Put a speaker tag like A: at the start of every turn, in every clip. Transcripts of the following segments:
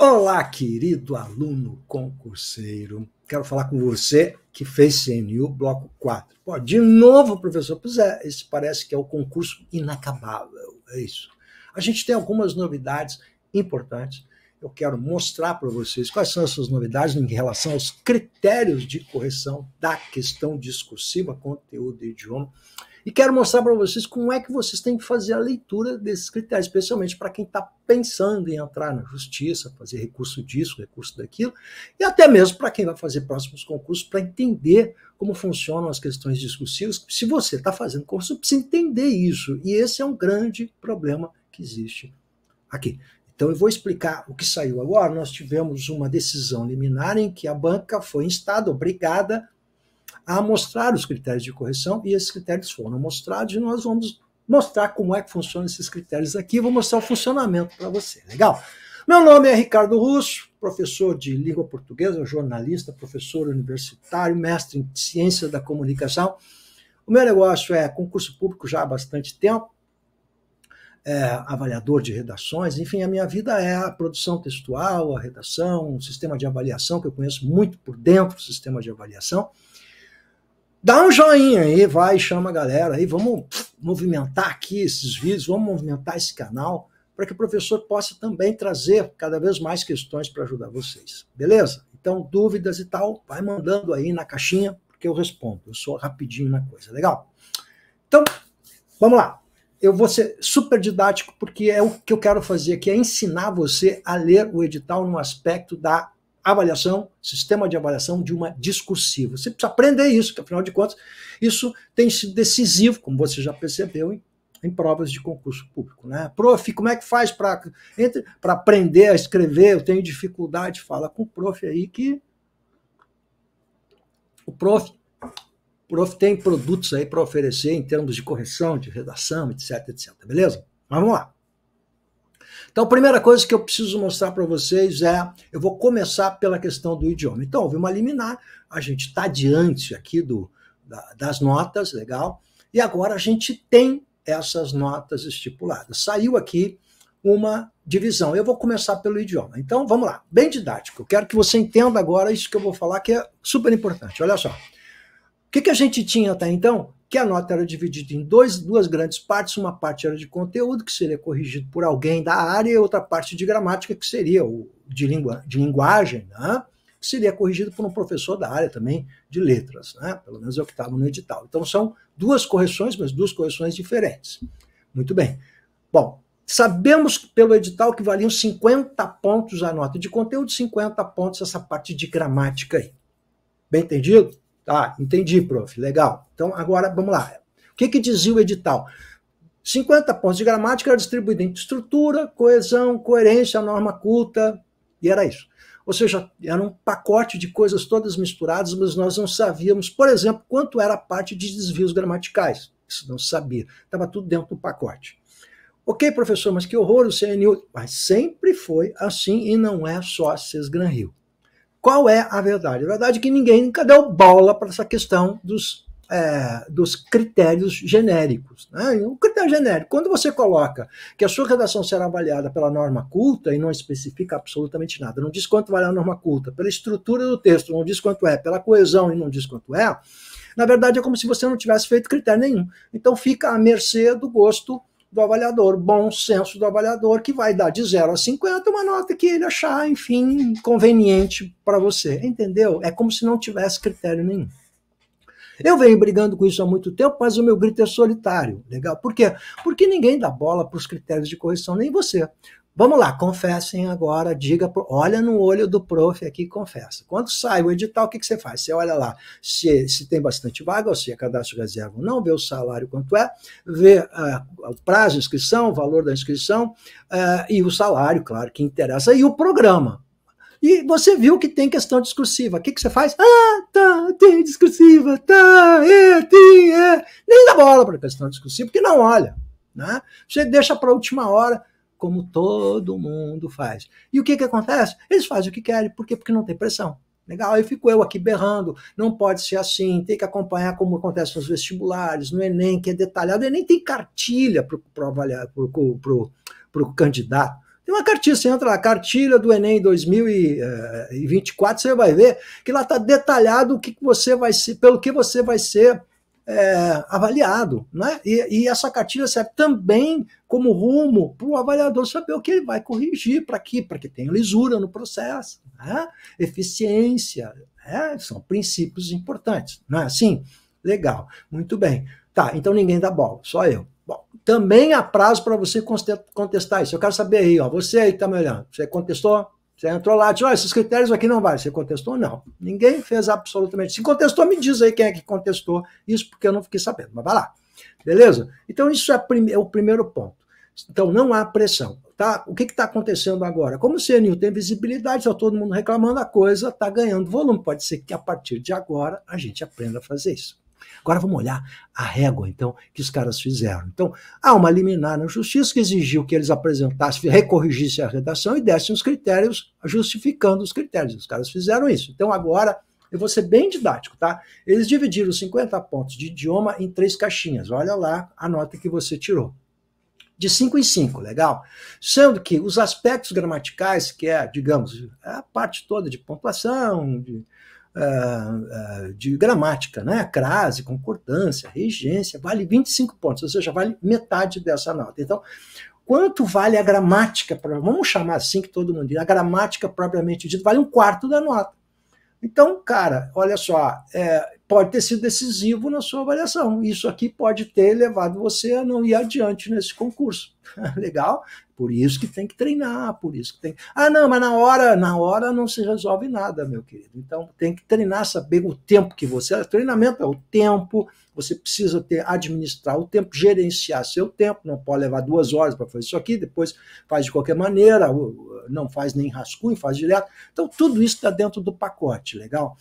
A: Olá, querido aluno concurseiro. Quero falar com você que fez CNU Bloco 4. Pô, de novo, professor? Pois é, esse parece que é o concurso inacabável. É isso. A gente tem algumas novidades importantes. Eu quero mostrar para vocês quais são essas novidades em relação aos critérios de correção da questão discursiva, conteúdo e idioma. E quero mostrar para vocês como é que vocês têm que fazer a leitura desses critérios, especialmente para quem está pensando em entrar na justiça, fazer recurso disso, recurso daquilo, e até mesmo para quem vai fazer próximos concursos, para entender como funcionam as questões discursivas. Se você está fazendo curso, precisa entender isso. E esse é um grande problema que existe aqui. Então, eu vou explicar o que saiu agora. Nós tivemos uma decisão liminar em que a banca foi em estado obrigada a mostrar os critérios de correção, e esses critérios foram mostrados, e nós vamos mostrar como é que funcionam esses critérios aqui, vou mostrar o funcionamento para você, legal? Meu nome é Ricardo Russo, professor de língua portuguesa, jornalista, professor universitário, mestre em ciência da comunicação. O meu negócio é concurso público já há bastante tempo, é, avaliador de redações, enfim, a minha vida é a produção textual, a redação, o sistema de avaliação que eu conheço muito por dentro, sistema de avaliação dá um joinha aí, vai, chama a galera aí, vamos movimentar aqui esses vídeos, vamos movimentar esse canal, para que o professor possa também trazer cada vez mais questões para ajudar vocês, beleza? Então, dúvidas e tal, vai mandando aí na caixinha, porque eu respondo, eu sou rapidinho na coisa, legal? Então, vamos lá. Eu vou ser super didático, porque é o que eu quero fazer aqui, é ensinar você a ler o edital no aspecto da avaliação, sistema de avaliação de uma discursiva. Você precisa aprender isso, que afinal de contas, isso tem sido decisivo, como você já percebeu, em, em provas de concurso público. Né? Prof, como é que faz para aprender a escrever? Eu tenho dificuldade, fala com o prof aí que. O prof, prof tem produtos aí para oferecer em termos de correção, de redação, etc, etc. Beleza? Mas vamos lá. Então, a primeira coisa que eu preciso mostrar para vocês é, eu vou começar pela questão do idioma. Então, houve uma liminar, a gente está diante aqui do, da, das notas, legal? E agora a gente tem essas notas estipuladas. Saiu aqui uma divisão. Eu vou começar pelo idioma. Então, vamos lá, bem didático. Eu quero que você entenda agora isso que eu vou falar, que é super importante. Olha só. O que, que a gente tinha até então? que a nota era dividida em dois, duas grandes partes, uma parte era de conteúdo, que seria corrigido por alguém da área, e outra parte de gramática, que seria o de, de linguagem, né? que seria corrigido por um professor da área também de letras, né? pelo menos é o que estava no edital. Então são duas correções, mas duas correções diferentes. Muito bem. Bom, sabemos pelo edital que valiam 50 pontos a nota de conteúdo, 50 pontos essa parte de gramática aí. Bem entendido? Tá, entendi, prof. Legal. Então, agora, vamos lá. O que, que dizia o edital? 50 pontos de gramática era distribuído em estrutura, coesão, coerência, norma culta, e era isso. Ou seja, era um pacote de coisas todas misturadas, mas nós não sabíamos, por exemplo, quanto era a parte de desvios gramaticais. Isso não sabia. Estava tudo dentro do pacote. Ok, professor, mas que horror o CNU. Mas sempre foi assim e não é só a Cesgran Rio. Qual é a verdade? A verdade é que ninguém nunca deu bola para essa questão dos, é, dos critérios genéricos. Né? O critério genérico, quando você coloca que a sua redação será avaliada pela norma culta e não especifica absolutamente nada, não diz quanto vale a norma culta, pela estrutura do texto, não diz quanto é, pela coesão e não diz quanto é, na verdade é como se você não tivesse feito critério nenhum. Então fica à mercê do gosto do avaliador, bom senso do avaliador, que vai dar de 0 a 50 uma nota que ele achar, enfim, conveniente para você. Entendeu? É como se não tivesse critério nenhum. Eu venho brigando com isso há muito tempo, mas o meu grito é solitário. Legal? Por quê? Porque ninguém dá bola para os critérios de correção, nem você. Vamos lá, confessem agora, diga, olha no olho do prof aqui e confessa. Quando sai o edital, o que, que você faz? Você olha lá se, se tem bastante vaga, ou se é cadastro reserva ou não, vê o salário quanto é, vê uh, o prazo de inscrição, o valor da inscrição uh, e o salário, claro, que interessa, e o programa. E você viu que tem questão discursiva. O que, que você faz? Ah, tá, tem discursiva, tá, é, tem, é. Nem dá bola para questão discursiva, porque não olha. Né? Você deixa para a última hora como todo mundo faz. E o que, que acontece? Eles fazem o que querem, por quê? Porque não tem pressão. Legal, aí fico eu aqui berrando, não pode ser assim, tem que acompanhar como acontece nos vestibulares, no Enem, que é detalhado, o Enem tem cartilha para o candidato. Tem uma cartilha, você entra na cartilha do Enem 2024, eh, você vai ver que lá está detalhado o que você vai ser, pelo que você vai ser é, avaliado. Né? E, e, essa cartilha serve também como rumo para o avaliador saber o que ele vai corrigir para que, para que tenha lisura no processo, né? eficiência. Né? São princípios importantes, não é assim? Legal, muito bem. Tá, então ninguém dá bola, só eu. Bom, também há prazo para você contestar isso. Eu quero saber aí, ó, você aí que está me olhando, você contestou? Você entrou lá e disse, oh, esses critérios aqui não valem. Você contestou? Não. Ninguém fez absolutamente. Se contestou, me diz aí quem é que contestou isso, porque eu não fiquei sabendo. Mas vai lá. Beleza? Então, isso é, prime... é o primeiro ponto. Então, não há pressão. Tá? O que está acontecendo agora? Como o CNU tem visibilidade, está todo mundo reclamando, a coisa está ganhando volume. Pode ser que a partir de agora a gente aprenda a fazer isso. Agora vamos olhar a régua, então, que os caras fizeram. Então, há uma liminar na justiça que exigiu que eles apresentassem, recorrigissem a redação e dessem os critérios, justificando os critérios. Os caras fizeram isso. Então, agora, eu vou ser bem didático, tá? Eles dividiram 50 pontos de idioma em três caixinhas. Olha lá a nota que você tirou. De 5 em 5, legal? Sendo que os aspectos gramaticais, que é, digamos, a parte toda de pontuação, de uh, uh, de gramática, né? crase, concordância, regência, vale 25 pontos, ou seja, vale metade dessa nota. Então, quanto vale a gramática, vamos chamar assim que todo mundo diz, a gramática propriamente dita, vale um quarto da nota. Então, cara, olha só, é, pode ter sido decisivo na sua avaliação. Isso aqui pode ter levado você a não ir adiante nesse concurso. Legal? Por isso que tem que treinar, por isso que tem. Ah, não, mas na hora, na hora não se resolve nada, meu querido. Então tem que treinar, saber o tempo que você. Treinamento é o tempo. Você precisa ter administrar o tempo, gerenciar seu tempo. Não pode levar duas horas para fazer isso aqui, depois faz de qualquer maneira, não faz nem rascunho, faz direto. Então tudo isso está dentro do pacote, legal?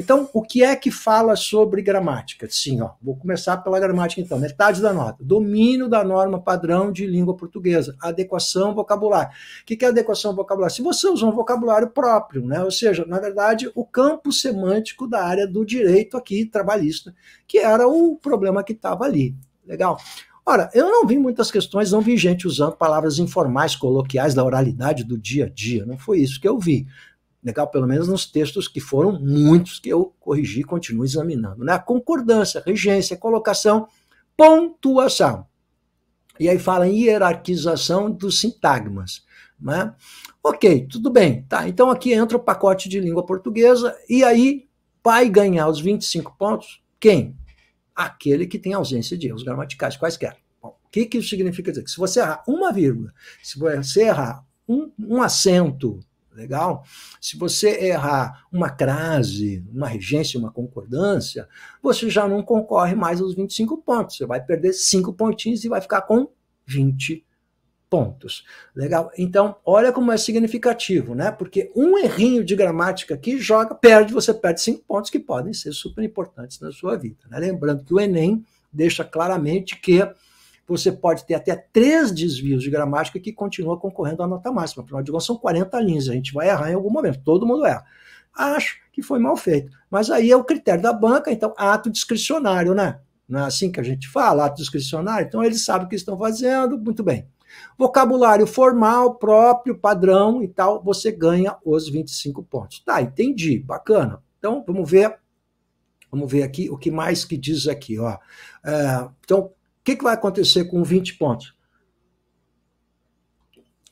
A: Então, o que é que fala sobre gramática? Sim, ó, vou começar pela gramática então, metade da nota. Domínio da norma padrão de língua portuguesa, adequação vocabular. O que é adequação vocabular? Se você usa um vocabulário próprio, né? ou seja, na verdade, o campo semântico da área do direito aqui, trabalhista, que era o problema que estava ali. Legal? Ora, eu não vi muitas questões, não vi gente usando palavras informais, coloquiais da oralidade do dia a dia, não foi isso que eu vi legal, pelo menos nos textos que foram muitos que eu corrigi e continuo examinando, né? Concordância, regência, colocação, pontuação. E aí fala em hierarquização dos sintagmas, né? Ok, tudo bem, tá? Então aqui entra o pacote de língua portuguesa e aí vai ganhar os 25 pontos quem? Aquele que tem ausência de erros gramaticais quaisquer. o que, que isso significa dizer? Que se você errar uma vírgula, se você errar um, um acento, legal? Se você errar uma crase, uma regência, uma concordância, você já não concorre mais aos 25 pontos. Você vai perder 5 pontinhos e vai ficar com 20 pontos. Legal? Então, olha como é significativo, né? Porque um errinho de gramática que joga, perde, você perde 5 pontos que podem ser super importantes na sua vida. Né? Lembrando que o Enem deixa claramente que você pode ter até três desvios de gramática que continua concorrendo à nota máxima. Afinal de contas, são 40 linhas, a gente vai errar em algum momento, todo mundo erra. Acho que foi mal feito. Mas aí é o critério da banca, então, ato discricionário, né? Não é assim que a gente fala, ato discricionário? Então, eles sabem o que estão fazendo, muito bem. Vocabulário formal, próprio, padrão e tal, você ganha os 25 pontos. Tá, entendi, bacana. Então, vamos ver. Vamos ver aqui o que mais que diz aqui, ó. É, então, que, que vai acontecer com 20 pontos?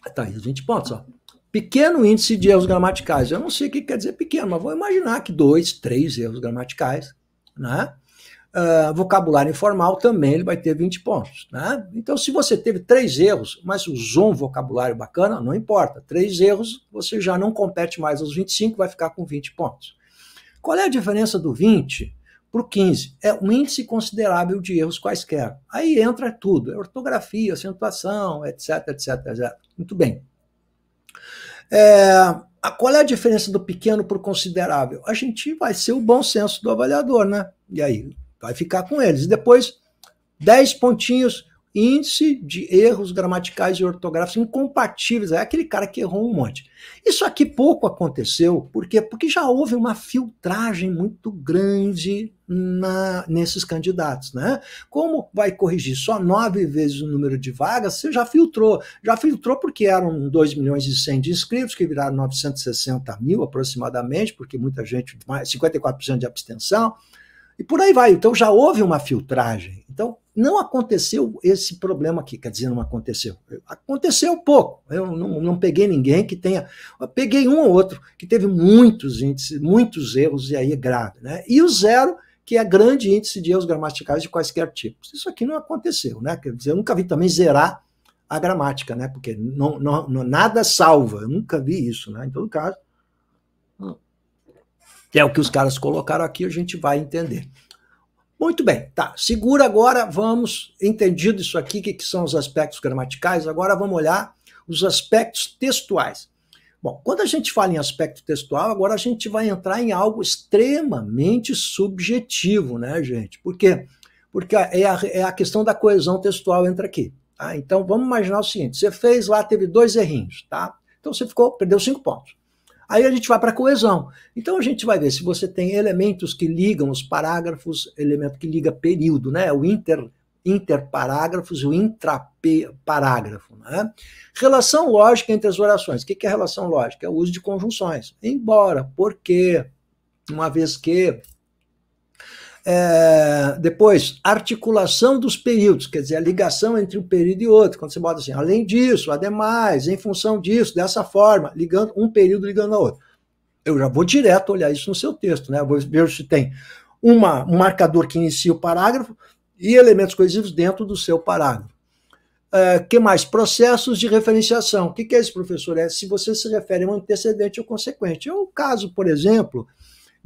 A: Está aí, os 20 pontos, ó. Pequeno índice de erros gramaticais. Eu não sei o que quer dizer pequeno, mas vou imaginar que dois, três erros gramaticais, né? Uh, vocabulário informal também ele vai ter 20 pontos. Né? Então, se você teve três erros, mas usou um vocabulário bacana, não importa. Três erros, você já não compete mais aos 25, vai ficar com 20 pontos. Qual é a diferença do 20 para o 15. É um índice considerável de erros quaisquer. Aí entra tudo: é ortografia, acentuação, etc, etc, etc. Muito bem. É, a, qual é a diferença do pequeno para o considerável? A gente vai ser o bom senso do avaliador, né? E aí vai ficar com eles. E depois, 10 pontinhos índice de erros gramaticais e ortográficos incompatíveis. É aquele cara que errou um monte. Isso aqui pouco aconteceu, por quê? Porque já houve uma filtragem muito grande na, nesses candidatos, né? Como vai corrigir só nove vezes o número de vagas, você já filtrou. Já filtrou porque eram 2 milhões e 100 de inscritos, que viraram 960 mil aproximadamente, porque muita gente, 54% de abstenção, e por aí vai. Então já houve uma filtragem. Não aconteceu esse problema aqui, quer dizer, não aconteceu. Aconteceu pouco. Eu não, não peguei ninguém que tenha. peguei um ou outro que teve muitos índices, muitos erros, e aí é grave. Né? E o zero, que é grande índice de erros gramaticais de quaisquer tipos. Isso aqui não aconteceu, né? Quer dizer, eu nunca vi também zerar a gramática, né? Porque não, não, não nada salva. Eu nunca vi isso, né? Em todo caso. Que é o que os caras colocaram aqui, a gente vai entender. Muito bem, tá. Segura agora, vamos, entendido isso aqui, o que, que são os aspectos gramaticais, agora vamos olhar os aspectos textuais. Bom, quando a gente fala em aspecto textual, agora a gente vai entrar em algo extremamente subjetivo, né, gente? Por quê? Porque é a, é a questão da coesão textual entra aqui. Tá? Então vamos imaginar o seguinte: você fez lá, teve dois errinhos, tá? Então você ficou, perdeu cinco pontos. Aí a gente vai para a coesão. Então a gente vai ver se você tem elementos que ligam os parágrafos, elemento que liga período, né? O inter interparágrafos e o intraparágrafo. Né? Relação lógica entre as orações. O que é relação lógica? É o uso de conjunções. Embora, porque, uma vez que é, depois, articulação dos períodos, quer dizer, a ligação entre um período e outro. Quando você bota assim, além disso, ademais, em função disso, dessa forma, ligando um período ligando ao outro. Eu já vou direto olhar isso no seu texto, né? Eu vou ver se tem uma, um marcador que inicia o parágrafo e elementos coesivos dentro do seu parágrafo. Uh, que mais? Processos de referenciação. O que, que é isso, professor? É se você se refere a um antecedente ou consequente. É o caso, por exemplo,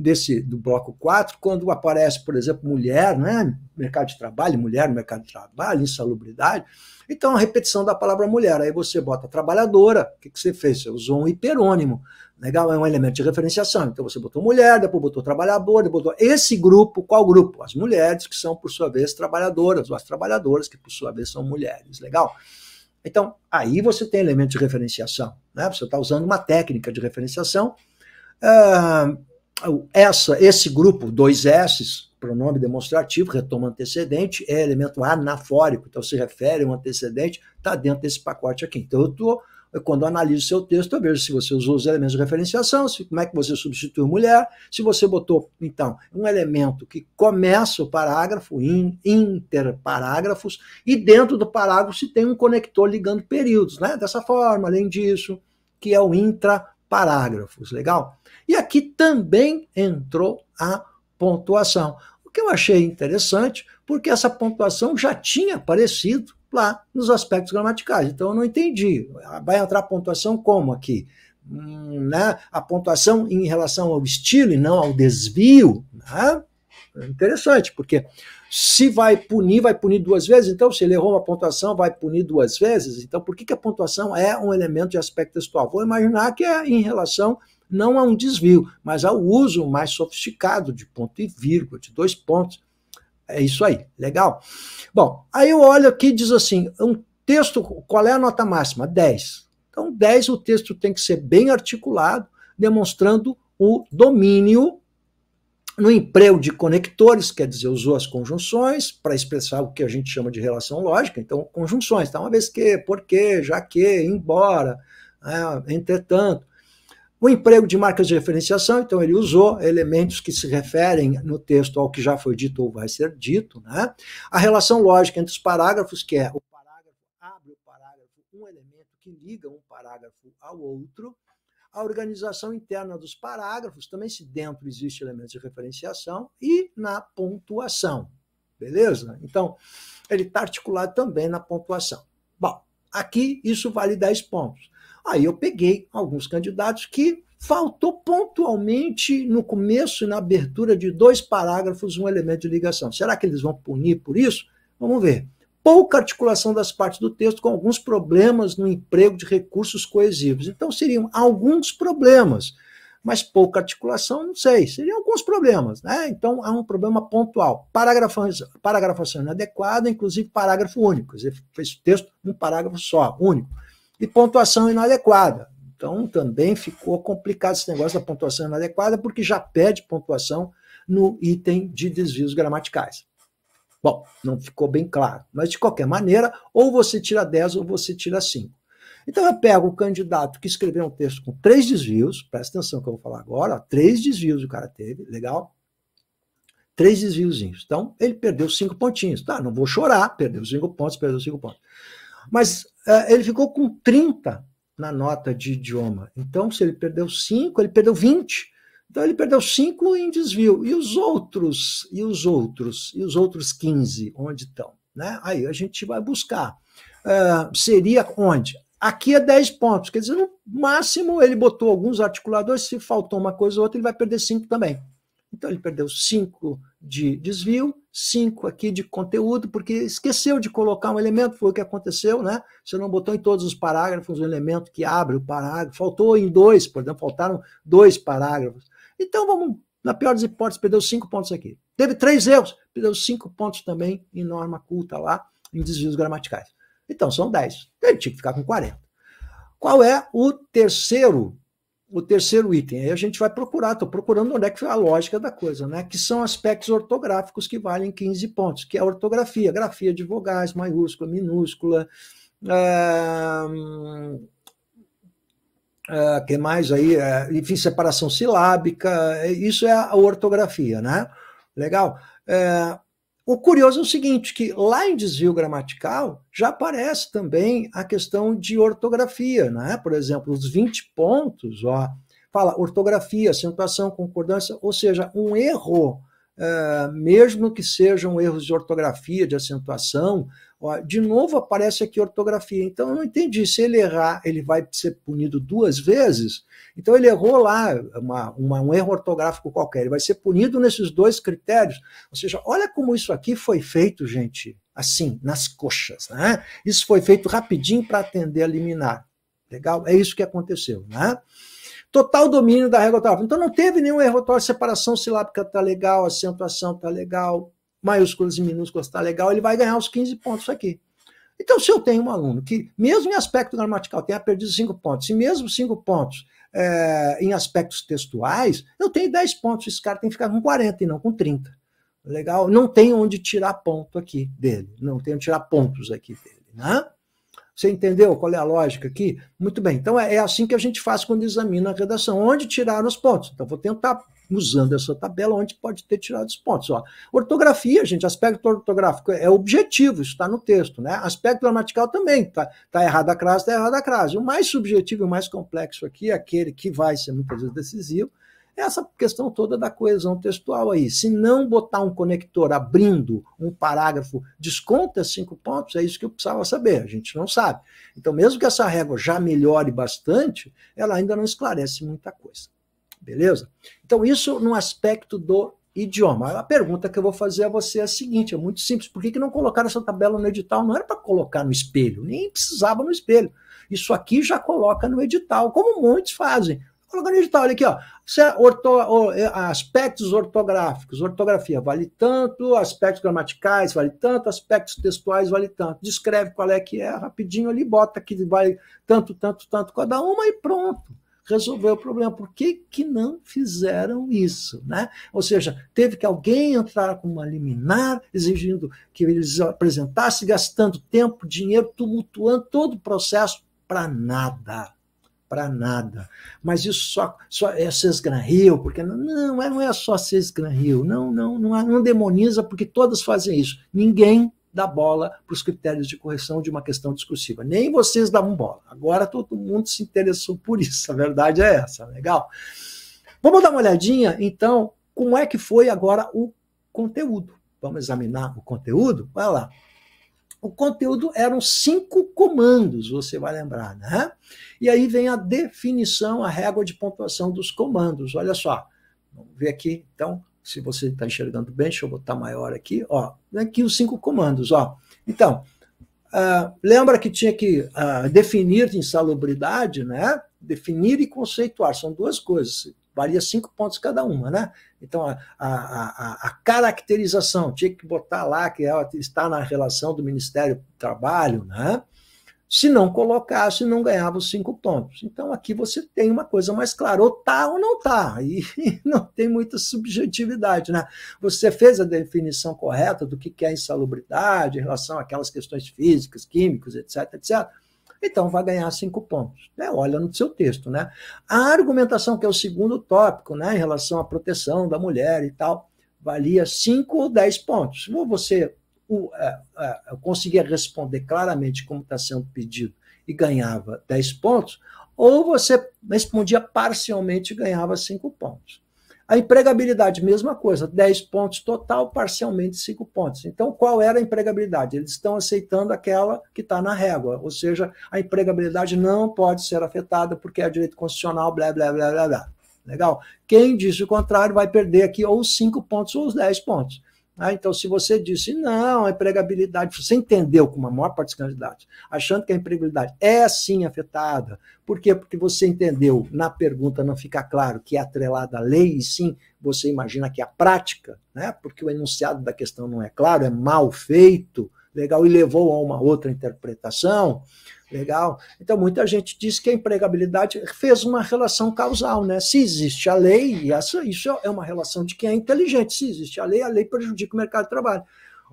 A: desse do bloco 4, quando aparece, por exemplo, mulher, né? mercado de trabalho, mulher no mercado de trabalho, insalubridade. Então, a repetição da palavra mulher, aí você bota trabalhadora, o que, que você fez? Você usou um hiperônimo, legal? É um elemento de referenciação. Então, você botou mulher, depois botou trabalhadora depois botou esse grupo, qual grupo? As mulheres, que são, por sua vez, trabalhadoras, ou as trabalhadoras, que, por sua vez, são mulheres, legal? Então, aí você tem elemento de referenciação, né? Você está usando uma técnica de referenciação, uh, essa, esse grupo, dois S's, pronome demonstrativo, retoma antecedente, é elemento anafórico, então se refere a um antecedente, está dentro desse pacote aqui. Então eu tô quando eu analiso seu texto, eu vejo se você usou os elementos de referenciação, se, como é que você substituiu mulher, se você botou, então, um elemento que começa o parágrafo, in, interparágrafos, e dentro do parágrafo se tem um conector ligando períodos, né? Dessa forma, além disso, que é o intraparágrafos, legal? E aqui também entrou a pontuação. O que eu achei interessante, porque essa pontuação já tinha aparecido lá nos aspectos gramaticais. Então eu não entendi. Vai entrar a pontuação como aqui? Hum, né? A pontuação em relação ao estilo e não ao desvio. Né? É interessante, porque se vai punir, vai punir duas vezes. Então, se ele errou uma pontuação, vai punir duas vezes. Então, por que, que a pontuação é um elemento de aspecto textual? Vou imaginar que é em relação não há um desvio, mas há o uso mais sofisticado de ponto e vírgula, de dois pontos. É isso aí, legal? Bom, aí eu olho aqui e diz assim: um texto, qual é a nota máxima? 10. Então, 10 o texto tem que ser bem articulado, demonstrando o domínio no emprego de conectores, quer dizer, usou as conjunções para expressar o que a gente chama de relação lógica, então conjunções, tá? uma vez que, porque, já que, embora, é, entretanto. O emprego de marcas de referenciação, então ele usou elementos que se referem no texto ao que já foi dito ou vai ser dito, né? A relação lógica entre os parágrafos, que é o parágrafo abre o parágrafo, um elemento que liga um parágrafo ao outro. A organização interna dos parágrafos, também se dentro existe elementos de referenciação, e na pontuação, beleza? Então, ele está articulado também na pontuação. Bom, aqui isso vale 10 pontos. Aí eu peguei alguns candidatos que faltou pontualmente no começo e na abertura de dois parágrafos um elemento de ligação. Será que eles vão punir por isso? Vamos ver. Pouca articulação das partes do texto com alguns problemas no emprego de recursos coesivos. Então seriam alguns problemas, mas pouca articulação, não sei, seriam alguns problemas, né? Então há um problema pontual. Paragrafação, paragrafação inadequada, inclusive parágrafo único. Ele fez o texto num parágrafo só, único de pontuação inadequada. Então também ficou complicado esse negócio da pontuação inadequada, porque já pede pontuação no item de desvios gramaticais. Bom, não ficou bem claro, mas de qualquer maneira, ou você tira 10 ou você tira 5. Então eu pego o candidato que escreveu um texto com três desvios, presta atenção que eu vou falar agora, ó, três desvios o cara teve, legal? Três desviozinhos. Então, ele perdeu cinco pontinhos. Tá, não vou chorar, perdeu cinco pontos, perdeu cinco pontos. Mas uh, ele ficou com 30 na nota de idioma. Então, se ele perdeu 5, ele perdeu 20. Então ele perdeu 5 em desvio. E os outros, e os outros, e os outros 15, onde estão? Né? Aí a gente vai buscar. Uh, seria onde? Aqui é 10 pontos. Quer dizer, no máximo ele botou alguns articuladores, se faltou uma coisa ou outra, ele vai perder 5 também. Então ele perdeu 5 de desvio, 5 aqui de conteúdo, porque esqueceu de colocar um elemento, foi o que aconteceu, né? Você não botou em todos os parágrafos um elemento que abre o parágrafo, faltou em dois, por exemplo, faltaram dois parágrafos. Então vamos, na pior das hipóteses, perdeu 5 pontos aqui. Teve três erros, perdeu 5 pontos também em norma culta lá, em desvios gramaticais. Então são 10. Ele tinha que ficar com 40. Qual é o terceiro o terceiro item. Aí a gente vai procurar, estou procurando onde é que foi a lógica da coisa, né? Que são aspectos ortográficos que valem 15 pontos, que é a ortografia, grafia de vogais, maiúscula, minúscula. Uh, uh, que mais aí? Uh, enfim, separação silábica, é, isso é a ortografia, né? Legal. Uh, o curioso é o seguinte, que lá em desvio gramatical já aparece também a questão de ortografia, né? Por exemplo, os 20 pontos, ó, fala ortografia, acentuação, concordância, ou seja, um erro ah, mesmo que sejam erros de ortografia, de acentuação, de novo aparece aqui ortografia. Então eu não entendi. Se ele errar, ele vai ser punido duas vezes. Então ele errou lá uma, uma, um erro ortográfico qualquer. Ele vai ser punido nesses dois critérios. Ou seja, olha como isso aqui foi feito, gente, assim, nas coxas. Né? Isso foi feito rapidinho para atender a liminar. Legal? É isso que aconteceu. Né? total domínio da régua oitava. Então não teve nenhum erro total, separação silábica está legal, acentuação está legal, maiúsculas e minúsculas está legal, ele vai ganhar os 15 pontos aqui. Então, se eu tenho um aluno que, mesmo em aspecto gramatical, tenha perdido 5 pontos, e mesmo 5 pontos é, em aspectos textuais, eu tenho 10 pontos. Esse cara tem que ficar com 40 e não com 30. Legal? Não tem onde tirar ponto aqui dele. Não tem onde tirar pontos aqui dele. Né? Você entendeu qual é a lógica aqui? Muito bem. Então é, é assim que a gente faz quando examina a redação. Onde tirar os pontos? Então vou tentar usando essa tabela onde pode ter tirado os pontos. Ó, ortografia, gente, aspecto ortográfico é, é objetivo, Isso está no texto, né? Aspecto gramatical também, está tá errada a crase, está errada a crase. O mais subjetivo e o mais complexo aqui, é aquele que vai ser muitas vezes decisivo, essa questão toda da coesão textual aí. Se não botar um conector abrindo um parágrafo, desconta cinco pontos, é isso que eu precisava saber. A gente não sabe. Então, mesmo que essa régua já melhore bastante, ela ainda não esclarece muita coisa. Beleza? Então, isso no aspecto do idioma. A pergunta que eu vou fazer a você é a seguinte: é muito simples. Por que, que não colocaram essa tabela no edital? Não era para colocar no espelho, nem precisava no espelho. Isso aqui já coloca no edital, como muitos fazem. Órgão digital, olha aqui, ó. É orto, é, aspectos ortográficos, ortografia vale tanto, aspectos gramaticais vale tanto, aspectos textuais vale tanto. Descreve qual é que é, rapidinho ali, bota que vale tanto, tanto, tanto, cada uma e pronto resolveu o problema. Por que, que não fizeram isso? Né? Ou seja, teve que alguém entrar com uma liminar, exigindo que eles apresentassem, gastando tempo, dinheiro, tumultuando todo o processo para nada para nada. Mas isso só, só é se esgranrio, porque não, não é, não é só se esgranrio, não, não, não, não demoniza, porque todas fazem isso. Ninguém dá bola para os critérios de correção de uma questão discursiva. Nem vocês davam bola. Agora todo mundo se interessou por isso. A verdade é essa, legal? Vamos dar uma olhadinha, então, como é que foi agora o conteúdo. Vamos examinar o conteúdo? Vai lá o conteúdo eram cinco comandos, você vai lembrar, né? E aí vem a definição, a régua de pontuação dos comandos. Olha só, vamos ver aqui, então, se você está enxergando bem, deixa eu botar maior aqui, ó. Aqui os cinco comandos, ó. Então, uh, lembra que tinha que uh, definir insalubridade, né? Definir e conceituar, são duas coisas valia cinco pontos cada uma, né? Então, a, a, a, caracterização tinha que botar lá que ela está na relação do Ministério do Trabalho, né? Se não colocasse, não ganhava os cinco pontos. Então, aqui você tem uma coisa mais clara, ou tá ou não tá, e não tem muita subjetividade, né? Você fez a definição correta do que é insalubridade em relação àquelas questões físicas, químicas, etc, etc então vai ganhar cinco pontos. Né? Olha no seu texto, né? A argumentação, que é o segundo tópico, né, em relação à proteção da mulher e tal, valia cinco ou dez pontos. Se você o, é, é, conseguia responder claramente como está sendo pedido e ganhava dez pontos, ou você respondia parcialmente e ganhava cinco pontos. A empregabilidade, mesma coisa, 10 pontos total, parcialmente 5 pontos. Então, qual era a empregabilidade? Eles estão aceitando aquela que está na régua, ou seja, a empregabilidade não pode ser afetada porque é direito constitucional, blá, blá, blá, blá, blá. Legal? Quem diz o contrário vai perder aqui ou os 5 pontos ou os 10 pontos. Ah, então, se você disse, não, a empregabilidade, você entendeu como a maior parte dos candidatos, achando que a empregabilidade é sim afetada. Por quê? Porque você entendeu, na pergunta não fica claro que é atrelada à lei, e sim você imagina que é a prática, né? porque o enunciado da questão não é claro, é mal feito, legal, e levou a uma outra interpretação. Legal? Então, muita gente diz que a empregabilidade fez uma relação causal, né? Se existe a lei, e essa, isso é uma relação de quem é inteligente. Se existe a lei, a lei prejudica o mercado de trabalho.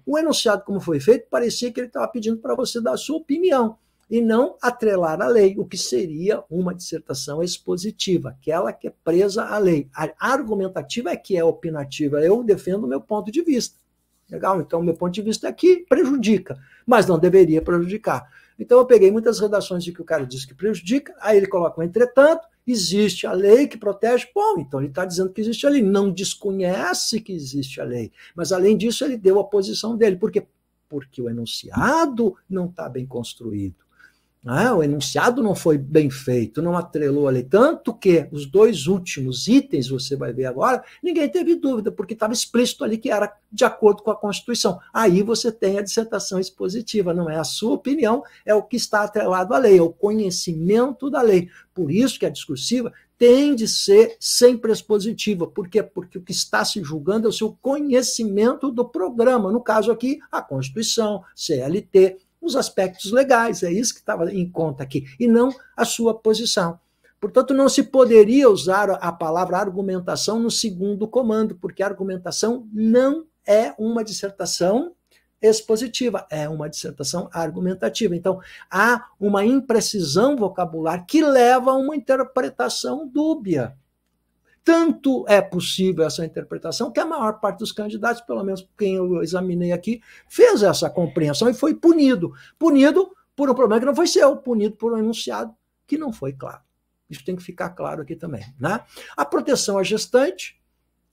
A: O enunciado, como foi feito, parecia que ele estava pedindo para você dar a sua opinião e não atrelar a lei, o que seria uma dissertação expositiva, aquela que é presa à lei. A argumentativa é que é opinativa, eu defendo o meu ponto de vista. Legal? Então, meu ponto de vista é que prejudica, mas não deveria prejudicar. Então eu peguei muitas redações de que o cara diz que prejudica, aí ele coloca um entretanto, existe a lei que protege, bom, então ele está dizendo que existe a lei, não desconhece que existe a lei, mas além disso ele deu a posição dele, porque porque o enunciado não está bem construído. Ah, o enunciado não foi bem feito, não atrelou ali. Tanto que os dois últimos itens, você vai ver agora, ninguém teve dúvida, porque estava explícito ali que era de acordo com a Constituição. Aí você tem a dissertação expositiva, não é a sua opinião, é o que está atrelado à lei, é o conhecimento da lei. Por isso que a discursiva tem de ser sempre expositiva. Por quê? Porque o que está se julgando é o seu conhecimento do programa, no caso aqui, a Constituição, CLT, os aspectos legais, é isso que estava em conta aqui, e não a sua posição. Portanto, não se poderia usar a palavra argumentação no segundo comando, porque argumentação não é uma dissertação expositiva, é uma dissertação argumentativa. Então, há uma imprecisão vocabular que leva a uma interpretação dúbia tanto é possível essa interpretação que a maior parte dos candidatos, pelo menos quem eu examinei aqui, fez essa compreensão e foi punido. Punido por um problema que não foi seu, punido por um enunciado que não foi claro. Isso tem que ficar claro aqui também. Né? A proteção à gestante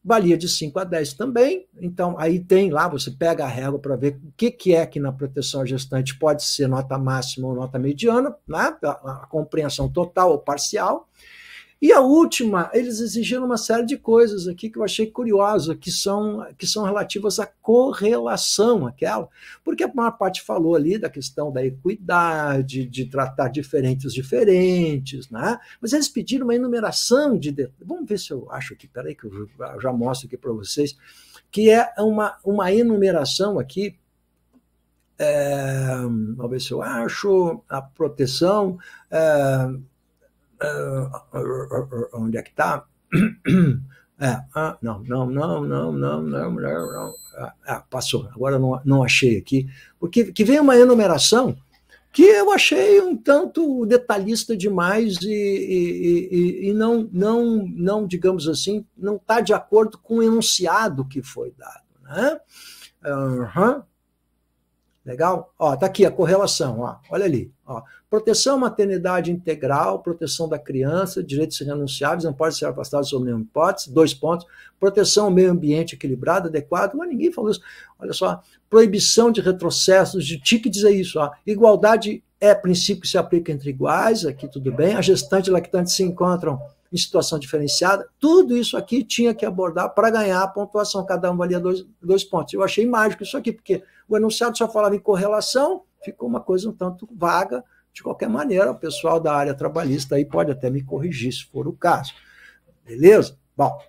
A: valia de 5 a 10 também. Então, aí tem lá, você pega a régua para ver o que, que é que na proteção à gestante pode ser nota máxima ou nota mediana, né? a, a compreensão total ou parcial. E a última, eles exigiram uma série de coisas aqui que eu achei curiosa, que são, que são relativas à correlação, aquela, porque a maior parte falou ali da questão da equidade, de tratar diferentes diferentes, né? mas eles pediram uma enumeração de. Vamos ver se eu acho aqui, peraí, que eu já mostro aqui para vocês, que é uma, uma enumeração aqui é, vamos ver se eu acho, a proteção, é, ah, onde é que está? É, ah, não, não, não, não, não, não, não, não. Ah, ah passou, agora não, não achei aqui. Porque que vem uma enumeração que eu achei um tanto detalhista demais e, e, e, e não, não, não, digamos assim, não está de acordo com o enunciado que foi dado. Né? Uhum. Legal? Ó, tá aqui a correlação, ó, olha ali. Ó. Proteção à maternidade integral, proteção da criança, direitos renunciáveis, não pode ser afastado sob nenhuma hipótese, dois pontos. Proteção ao meio ambiente equilibrado, adequado, mas ninguém falou isso. Olha só, proibição de retrocessos, de TIC dizer isso. Ó. Igualdade é princípio que se aplica entre iguais, aqui tudo bem. A gestante e lactante se encontram em situação diferenciada. Tudo isso aqui tinha que abordar para ganhar a pontuação, cada um valia dois, dois pontos. Eu achei mágico isso aqui, porque o enunciado só falava em correlação, ficou uma coisa um tanto vaga, de qualquer maneira, o pessoal da área trabalhista aí pode até me corrigir, se for o caso. Beleza? Bom,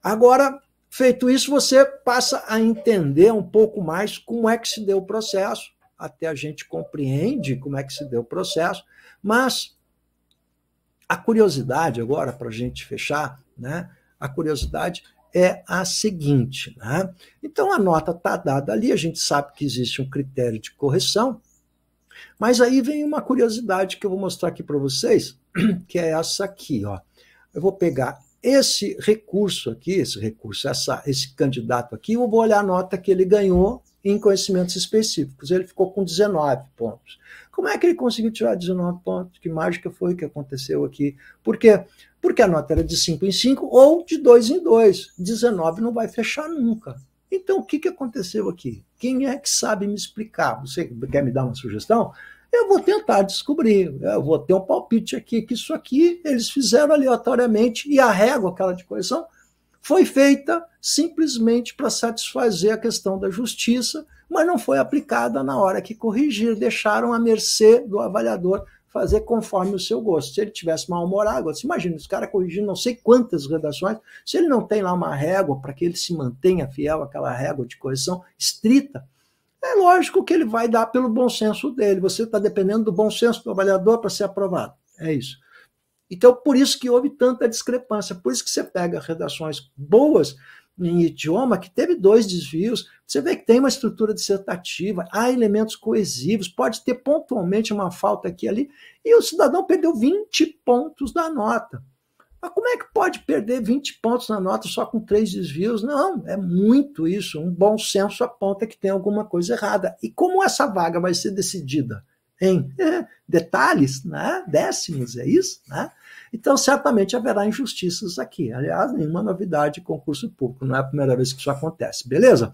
A: agora, feito isso, você passa a entender um pouco mais como é que se deu o processo, até a gente compreende como é que se deu o processo, mas a curiosidade agora, para a gente fechar, né? A curiosidade é a seguinte, né? Então a nota está dada ali, a gente sabe que existe um critério de correção, mas aí vem uma curiosidade que eu vou mostrar aqui para vocês, que é essa aqui, ó. Eu vou pegar esse recurso aqui, esse recurso, essa, esse candidato aqui, eu vou olhar a nota que ele ganhou em conhecimentos específicos. Ele ficou com 19 pontos. Como é que ele conseguiu tirar 19 pontos? Que mágica foi que aconteceu aqui? Por quê? Porque a nota era de 5 em 5 ou de 2 em 2. 19 não vai fechar nunca. Então, o que, que aconteceu aqui? Quem é que sabe me explicar? Você quer me dar uma sugestão? Eu vou tentar descobrir, eu vou ter um palpite aqui, que isso aqui eles fizeram aleatoriamente e a régua, aquela de correção, foi feita simplesmente para satisfazer a questão da justiça, mas não foi aplicada na hora que corrigir. deixaram à mercê do avaliador fazer conforme o seu gosto. Se ele tivesse mal-humorado, você imagina, os caras corrigindo não sei quantas redações, se ele não tem lá uma régua para que ele se mantenha fiel àquela régua de correção estrita, é lógico que ele vai dar pelo bom senso dele. Você está dependendo do bom senso do trabalhador para ser aprovado. É isso. Então, por isso que houve tanta discrepância, por isso que você pega redações boas em idioma que teve dois desvios. Você vê que tem uma estrutura dissertativa, há elementos coesivos, pode ter pontualmente uma falta aqui e ali, e o cidadão perdeu 20 pontos da nota. Mas como é que pode perder 20 pontos na nota só com três desvios? Não, é muito isso. Um bom senso aponta que tem alguma coisa errada. E como essa vaga vai ser decidida? Em é, detalhes, né? décimos, é isso? Né? Então, certamente haverá injustiças aqui. Aliás, nenhuma novidade concurso público, não é a primeira vez que isso acontece, beleza?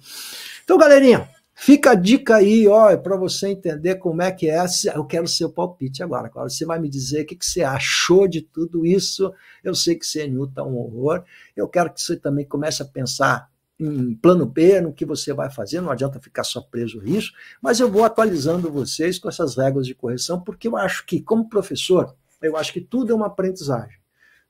A: Então, galerinha, Fica a dica aí, ó, é para você entender como é que é. Eu quero seu palpite agora. Agora você vai me dizer o que, você achou de tudo isso. Eu sei que CNU é está um horror. Eu quero que você também comece a pensar em plano B, no que você vai fazer. Não adianta ficar só preso nisso, Mas eu vou atualizando vocês com essas regras de correção, porque eu acho que, como professor, eu acho que tudo é uma aprendizagem.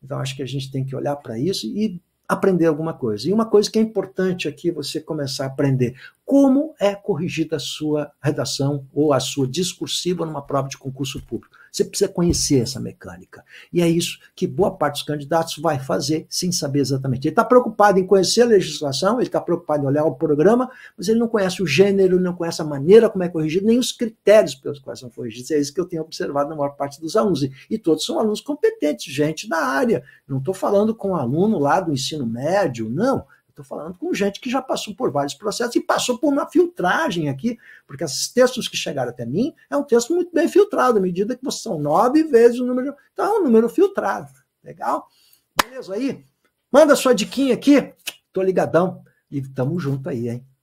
A: Então, acho que a gente tem que olhar para isso e aprender alguma coisa. E uma coisa que é importante aqui você começar a aprender como é corrigida a sua redação ou a sua discursiva numa prova de concurso público. Você precisa conhecer essa mecânica. E é isso que boa parte dos candidatos vai fazer sem saber exatamente. Ele está preocupado em conhecer a legislação, ele está preocupado em olhar o programa, mas ele não conhece o gênero, não conhece a maneira como é corrigido, nem os critérios pelos quais são corrigidos. É isso que eu tenho observado na maior parte dos alunos. E, todos são alunos competentes, gente da área. Não estou falando com um aluno lá do ensino médio, não. Estou falando com gente que já passou por vários processos e passou por uma filtragem aqui, porque esses textos que chegaram até mim é um texto muito bem filtrado, à medida que você são nove vezes o número. Então é um número filtrado. Legal? Beleza aí? Manda sua diquinha aqui. Tô ligadão. E tamo junto aí, hein?